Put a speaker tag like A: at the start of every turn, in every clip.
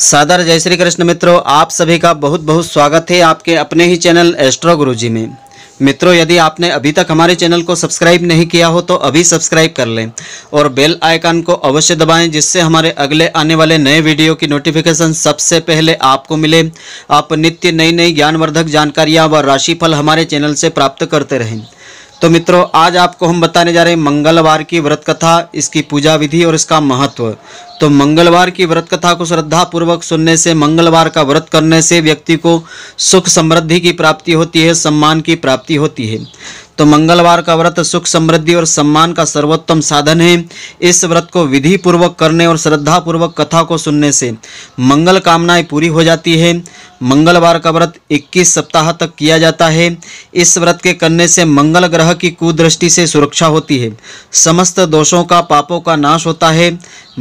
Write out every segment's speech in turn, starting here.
A: सादर जय श्री कृष्ण मित्रों आप सभी का बहुत बहुत स्वागत है आपके अपने ही चैनल एस्ट्रो गुरुजी में मित्रों यदि आपने अभी तक हमारे चैनल को सब्सक्राइब नहीं किया हो तो अभी सब्सक्राइब कर लें और बेल आइकन को अवश्य दबाएं जिससे हमारे अगले आने वाले नए वीडियो की नोटिफिकेशन सबसे पहले आपको मिले आप नित्य नई नई ज्ञानवर्धक जानकारियाँ व राशिफल हमारे चैनल से प्राप्त करते रहें तो मित्रों आज आपको हम बताने जा रहे हैं मंगलवार की व्रत कथा इसकी पूजा विधि और इसका महत्व तो मंगलवार की व्रत कथा को श्रद्धा पूर्वक सुनने से मंगलवार का व्रत करने से व्यक्ति को सुख समृद्धि की प्राप्ति होती है सम्मान की प्राप्ति होती है तो मंगलवार का व्रत सुख समृद्धि और सम्मान का सर्वोत्तम साधन है इस व्रत को विधि पूर्वक करने और श्रद्धा पूर्वक कथा को सुनने से मंगल कामनाएं पूरी हो जाती है मंगलवार का व्रत 21 सप्ताह तक किया जाता है इस व्रत के करने से मंगल ग्रह की कुदृष्टि से सुरक्षा होती है समस्त दोषों का पापों का नाश होता है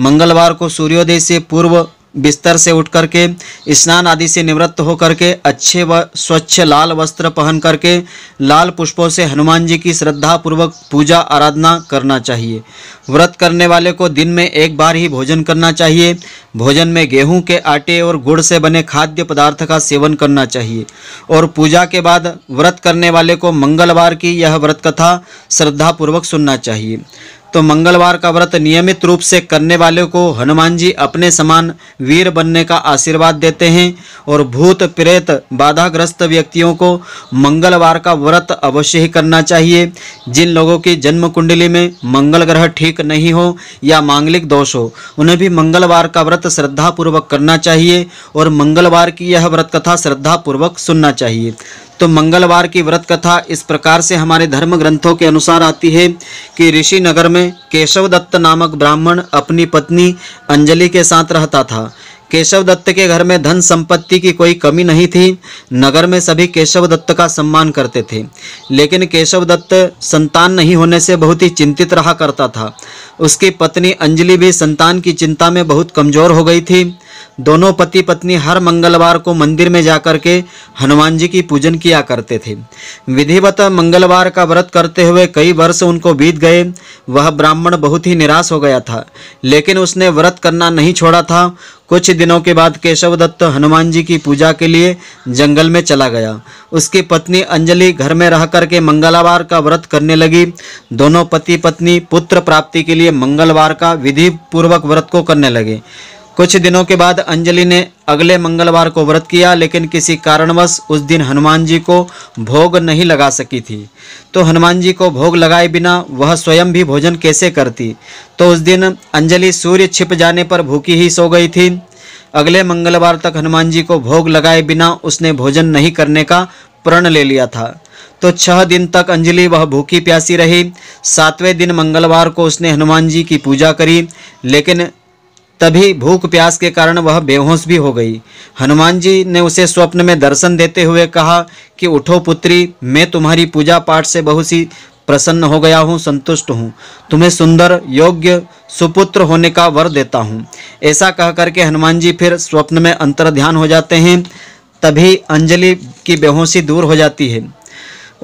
A: मंगलवार को सूर्योदय से पूर्व बिस्तर से उठ करके स्नान आदि से निवृत्त होकर के अच्छे व स्वच्छ लाल वस्त्र पहन करके लाल पुष्पों से हनुमान जी की श्रद्धापूर्वक पूजा आराधना करना चाहिए व्रत करने वाले को दिन में एक बार ही भोजन करना चाहिए भोजन में गेहूं के आटे और गुड़ से बने खाद्य पदार्थ का सेवन करना चाहिए और पूजा के बाद व्रत करने वाले को मंगलवार की यह व्रत कथा श्रद्धापूर्वक सुनना चाहिए तो मंगलवार का व्रत नियमित रूप से करने वाले को हनुमान जी अपने समान वीर बनने का आशीर्वाद देते हैं और भूत प्रेत बाधाग्रस्त व्यक्तियों को मंगलवार का व्रत अवश्य ही करना चाहिए जिन लोगों की जन्म कुंडली में मंगल ग्रह ठीक नहीं हो या मांगलिक दोष हो उन्हें भी मंगलवार का व्रत श्रद्धापूर्वक करना चाहिए और मंगलवार की यह व्रत कथा श्रद्धापूर्वक सुनना चाहिए तो मंगलवार की व्रत कथा इस प्रकार से हमारे धर्म ग्रंथों के अनुसार आती है कि ऋषि नगर में केशव दत्त नामक ब्राह्मण अपनी पत्नी अंजलि के साथ रहता था केशव दत्त के घर में धन संपत्ति की कोई कमी नहीं थी नगर में सभी केशव दत्त का सम्मान करते थे लेकिन केशव दत्त संतान नहीं होने से बहुत ही चिंतित रहा करता था उसकी पत्नी अंजलि भी संतान की चिंता में बहुत कमज़ोर हो गई थी दोनों पति पत्नी हर मंगलवार को मंदिर में जाकर के हनुमान जी की पूजन किया करते थे विधिवत मंगलवार का व्रत करते हुए कई वर्ष उनको बीत गए वह ब्राह्मण बहुत ही निराश हो गया था लेकिन उसने व्रत करना नहीं छोड़ा था कुछ दिनों के बाद केशव दत्त हनुमान जी की पूजा के लिए जंगल में चला गया उसकी पत्नी अंजलि घर में रह करके मंगलवार का व्रत करने लगी दोनों पति पत्नी पुत्र प्राप्ति के लिए मंगलवार का विधि पूर्वक व्रत को करने लगे कुछ दिनों के बाद अंजलि ने अगले मंगलवार को व्रत किया लेकिन किसी कारणवश उस दिन हनुमान जी को भोग नहीं लगा सकी थी तो हनुमान जी को भोग लगाए बिना वह स्वयं भी भोजन कैसे करती तो उस दिन अंजलि सूर्य छिप जाने पर भूखी ही सो गई थी अगले मंगलवार तक हनुमान जी को भोग लगाए बिना उसने भोजन नहीं करने का प्रण ले लिया था तो छह दिन तक अंजलि वह भूखी प्यासी रही सातवें दिन मंगलवार को उसने हनुमान जी की पूजा करी लेकिन तभी भूख प्यास के कारण वह बेहोश भी हो गई हनुमान जी ने उसे स्वप्न में दर्शन देते हुए कहा कि उठो पुत्री मैं तुम्हारी पूजा पाठ से बहुत सी प्रसन्न हो गया हूँ संतुष्ट हूँ तुम्हें सुंदर योग्य सुपुत्र होने का वर देता हूँ ऐसा कह करके हनुमान जी फिर स्वप्न में अंतर ध्यान हो जाते हैं तभी अंजलि की बेहोशी दूर हो जाती है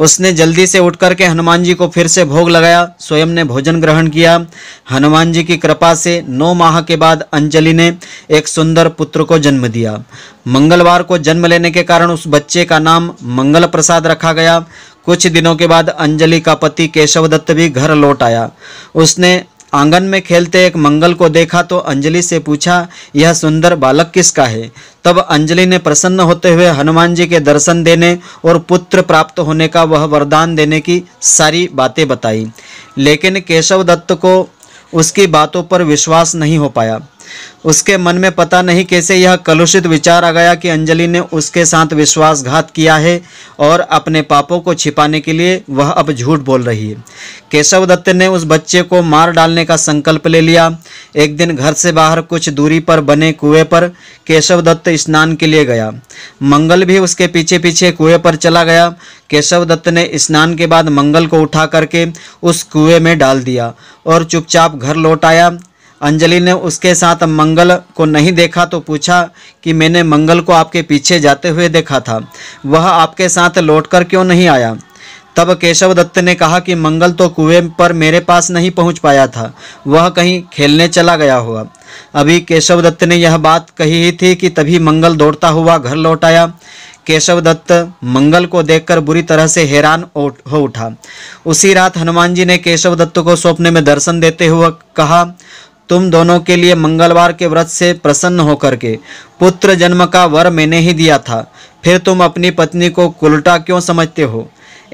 A: उसने जल्दी से उठ करके हनुमान जी को फिर से भोग लगाया स्वयं ने भोजन ग्रहण किया हनुमान जी की कृपा से नौ माह के बाद अंजलि ने एक सुंदर पुत्र को जन्म दिया मंगलवार को जन्म लेने के कारण उस बच्चे का नाम मंगल प्रसाद रखा गया कुछ दिनों के बाद अंजलि का पति केशव दत्त भी घर लौट आया उसने आंगन में खेलते एक मंगल को देखा तो अंजलि से पूछा यह सुंदर बालक किसका है तब अंजलि ने प्रसन्न होते हुए हनुमान जी के दर्शन देने और पुत्र प्राप्त होने का वह वरदान देने की सारी बातें बताई लेकिन केशव दत्त को उसकी बातों पर विश्वास नहीं हो पाया उसके मन में पता नहीं कैसे यह कलुषित विचार आ गया कि अंजलि ने उसके साथ विश्वासघात किया है और अपने पापों को छिपाने के लिए वह अब झूठ बोल रही है केशव दत्त ने उस बच्चे को मार डालने का संकल्प ले लिया एक दिन घर से बाहर कुछ दूरी पर बने कुएं पर केशव दत्त स्नान के लिए गया मंगल भी उसके पीछे पीछे कुएं पर चला गया केशव दत्त ने स्नान के बाद मंगल को उठा करके उस कुएं में डाल दिया और चुपचाप घर लौट आया अंजलि ने उसके साथ मंगल को नहीं देखा तो पूछा कि मैंने मंगल को आपके पीछे जाते हुए देखा था वह आपके साथ लौटकर क्यों नहीं आया तब केशव दत्त ने कहा कि मंगल तो कुएं पर मेरे पास नहीं पहुंच पाया था वह कहीं खेलने चला गया हुआ अभी केशव दत्त ने यह बात कही ही थी कि तभी मंगल दौड़ता हुआ घर लौट आया केशव दत्त मंगल को देखकर बुरी तरह से हैरान हो उठा उसी रात हनुमान जी ने केशव दत्त को स्वप्न में दर्शन देते हुए कहा तुम दोनों के लिए मंगलवार के व्रत से प्रसन्न होकर के पुत्र जन्म का वर मैंने ही दिया था फिर तुम अपनी पत्नी को कुलटा क्यों समझते हो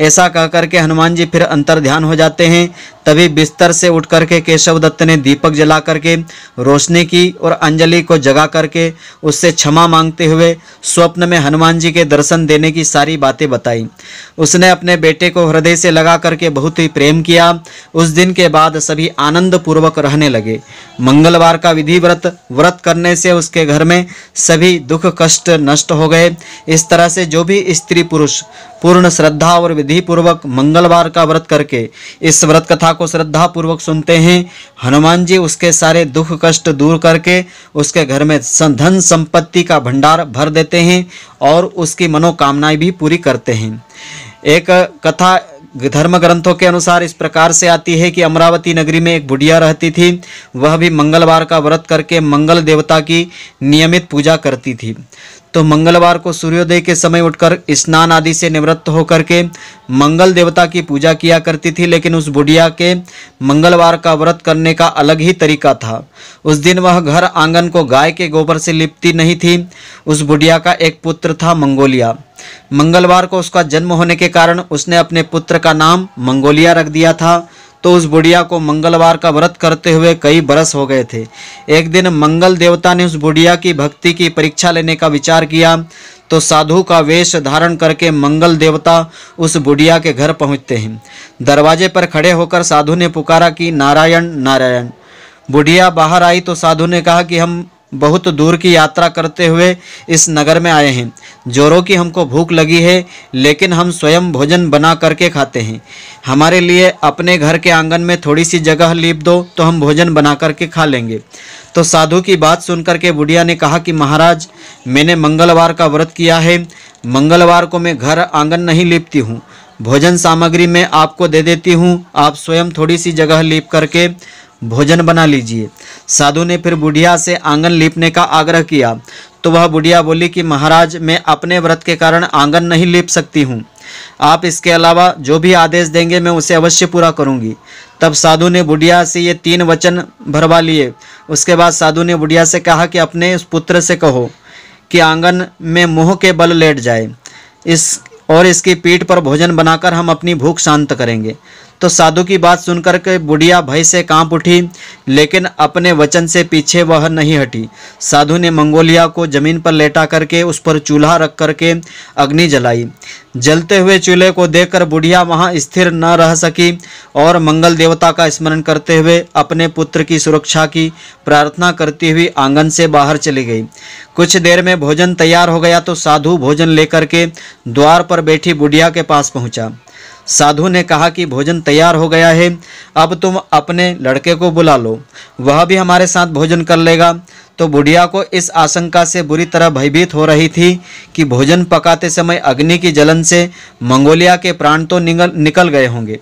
A: ऐसा कह करके हनुमान जी फिर अंतर ध्यान हो जाते हैं तभी बिस्तर से उठ करके केशव दत्त ने दीपक जला करके रोशनी की और अंजलि को जगा करके उससे क्षमा मांगते हुए स्वप्न में हनुमान जी के दर्शन देने की सारी बातें बताई उसने अपने बेटे को हृदय से लगा करके बहुत ही प्रेम किया उस दिन के बाद सभी आनंद पूर्वक रहने लगे मंगलवार का विधि व्रत व्रत करने से उसके घर में सभी दुख कष्ट नष्ट हो गए इस तरह से जो भी स्त्री पुरुष पूर्ण श्रद्धा और विधि पूर्वक मंगलवार का व्रत करके इस व्रत कथा को श्रद्धा पूर्वक सुनते हैं हनुमान जी उसके सारे दुख कष्ट दूर करके उसके घर में धन संपत्ति का भंडार भर देते हैं और उसकी मनोकामनाएं भी पूरी करते हैं एक कथा धर्म ग्रंथों के अनुसार इस प्रकार से आती है कि अमरावती नगरी में एक बुढ़िया रहती थी वह भी मंगलवार का व्रत करके मंगल देवता की नियमित पूजा करती थी तो मंगलवार को सूर्योदय के समय उठकर स्नान आदि से निवृत्त होकर के मंगल देवता की पूजा किया करती थी लेकिन उस बुढ़िया के मंगलवार का व्रत करने का अलग ही तरीका था उस दिन वह घर आंगन को गाय के गोबर से लिपती नहीं थी उस बुढ़िया का एक पुत्र था मंगोलिया मंगलवार को उसका जन्म होने के कारण उसने अपने पुत्र का नाम मंगोलिया रख दिया था तो उस बुढ़िया को मंगलवार का व्रत करते हुए कई बरस हो गए थे एक दिन मंगल देवता ने उस बुढ़िया की भक्ति की परीक्षा लेने का विचार किया तो साधु का वेश धारण करके मंगल देवता उस बुढ़िया के घर पहुंचते हैं दरवाजे पर खड़े होकर साधु ने पुकारा कि नारायण नारायण बुढ़िया बाहर आई तो साधु ने कहा कि हम बहुत दूर की यात्रा करते हुए इस नगर में आए हैं जोरों की हमको भूख लगी है लेकिन हम स्वयं भोजन बना करके खाते हैं हमारे लिए अपने घर के आंगन में थोड़ी सी जगह लीप दो तो हम भोजन बना करके खा लेंगे तो साधु की बात सुन करके बुढ़िया ने कहा कि महाराज मैंने मंगलवार का व्रत किया है मंगलवार को मैं घर आंगन नहीं लीपती हूँ भोजन सामग्री मैं आपको दे देती हूँ आप स्वयं थोड़ी सी जगह लीप करके भोजन बना लीजिए साधु ने फिर बुढ़िया से आंगन लीपने का आग्रह किया तो वह बुढ़िया बोली कि महाराज मैं अपने व्रत के कारण आंगन नहीं लीप सकती हूँ आप इसके अलावा जो भी आदेश देंगे मैं उसे अवश्य पूरा करूँगी तब साधु ने बुढ़िया से ये तीन वचन भरवा लिए उसके बाद साधु ने बुढ़िया से कहा कि अपने उस पुत्र से कहो कि आंगन में मुँह के बल लेट जाए इस और इसकी पीठ पर भोजन बनाकर हम अपनी भूख शांत करेंगे तो साधु की बात सुनकर के बुढ़िया भय से कांप उठी लेकिन अपने वचन से पीछे वह नहीं हटी साधु ने मंगोलिया को जमीन पर लेटा करके उस पर चूल्हा रख करके अग्नि जलाई जलते हुए चूल्हे को देखकर बुढ़िया वहाँ स्थिर न रह सकी और मंगल देवता का स्मरण करते हुए अपने पुत्र की सुरक्षा की प्रार्थना करती हुई आंगन से बाहर चली गई कुछ देर में भोजन तैयार हो गया तो साधु भोजन लेकर के द्वार पर बैठी बुढ़िया के पास पहुंचा साधु ने कहा कि भोजन तैयार हो गया है अब तुम अपने लड़के को बुला लो वह भी हमारे साथ भोजन कर लेगा तो बुढ़िया को इस आशंका से बुरी तरह भयभीत हो रही थी कि भोजन पकाते समय अग्नि की जलन से मंगोलिया के प्राण तो निकल निकल गए होंगे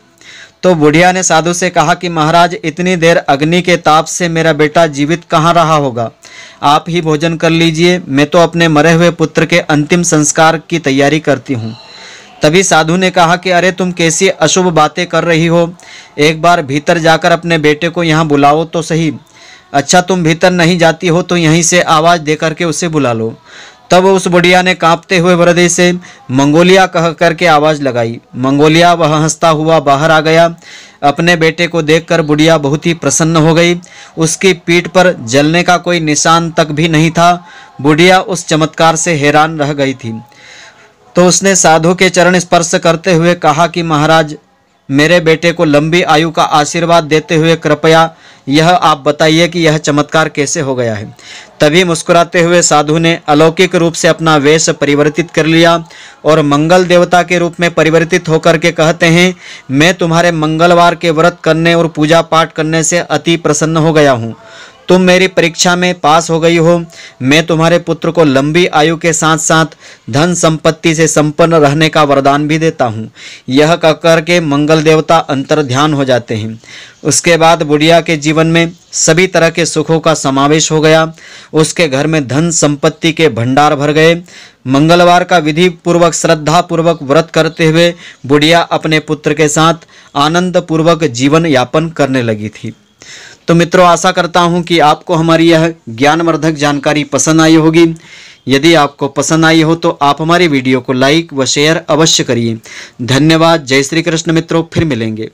A: तो बुढ़िया ने साधु से कहा कि महाराज इतनी देर अग्नि के ताप से मेरा बेटा जीवित कहाँ रहा होगा आप ही भोजन कर लीजिए मैं तो अपने मरे हुए पुत्र के अंतिम संस्कार की तैयारी करती हूँ तभी साधु ने कहा कि अरे तुम कैसी अशुभ बातें कर रही हो एक बार भीतर जाकर अपने बेटे को यहाँ बुलाओ तो सही अच्छा तुम भीतर नहीं जाती हो तो यहीं से आवाज़ दे करके उसे बुला लो तब उस बुढ़िया ने कांपते हुए हृदय से मंगोलिया कह करके आवाज़ लगाई मंगोलिया वह हंसता हुआ बाहर आ गया अपने बेटे को देखकर बुढ़िया बहुत ही प्रसन्न हो गई उसकी पीठ पर जलने का कोई निशान तक भी नहीं था बुढ़िया उस चमत्कार से हैरान रह गई थी तो उसने साधु के चरण स्पर्श करते हुए कहा कि महाराज मेरे बेटे को लंबी आयु का आशीर्वाद देते हुए कृपया यह आप बताइए कि यह चमत्कार कैसे हो गया है तभी मुस्कुराते हुए साधु ने अलौकिक रूप से अपना वेश परिवर्तित कर लिया और मंगल देवता के रूप में परिवर्तित होकर के कहते हैं मैं तुम्हारे मंगलवार के व्रत करने और पूजा पाठ करने से अति प्रसन्न हो गया हूँ तुम मेरी परीक्षा में पास हो गई हो मैं तुम्हारे पुत्र को लंबी आयु के साथ साथ धन संपत्ति से संपन्न रहने का वरदान भी देता हूँ यह कहकर के मंगल देवता अंतर ध्यान हो जाते हैं उसके बाद बुढ़िया के जीवन में सभी तरह के सुखों का समावेश हो गया उसके घर में धन संपत्ति के भंडार भर गए मंगलवार का विधि पूर्वक श्रद्धा पूर्वक व्रत करते हुए बुढ़िया अपने पुत्र के साथ आनंद पूर्वक जीवन यापन करने लगी थी तो मित्रों आशा करता हूं कि आपको हमारी यह ज्ञानवर्धक जानकारी पसंद आई होगी यदि आपको पसंद आई हो तो आप हमारी वीडियो को लाइक व शेयर अवश्य करिए धन्यवाद जय श्री कृष्ण मित्रों फिर मिलेंगे